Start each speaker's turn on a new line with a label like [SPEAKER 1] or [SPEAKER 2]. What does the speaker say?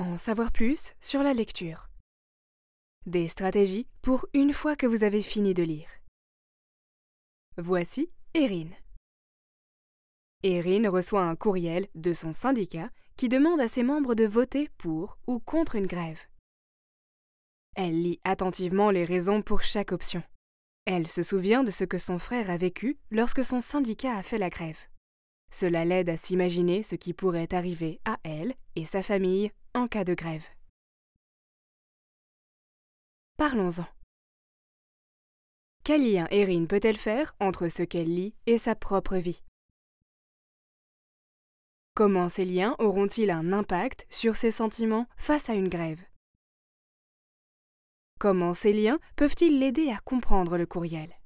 [SPEAKER 1] En savoir plus sur la lecture. Des stratégies pour une fois que vous avez fini de lire. Voici Erin. Erin reçoit un courriel de son syndicat qui demande à ses membres de voter pour ou contre une grève. Elle lit attentivement les raisons pour chaque option. Elle se souvient de ce que son frère a vécu lorsque son syndicat a fait la grève. Cela l'aide à s'imaginer ce qui pourrait arriver à elle et sa famille en cas de grève. Parlons-en. Quel lien Erin peut-elle faire entre ce qu'elle lit et sa propre vie Comment ces liens auront-ils un impact sur ses sentiments face à une grève Comment ces liens
[SPEAKER 2] peuvent-ils l'aider à comprendre le courriel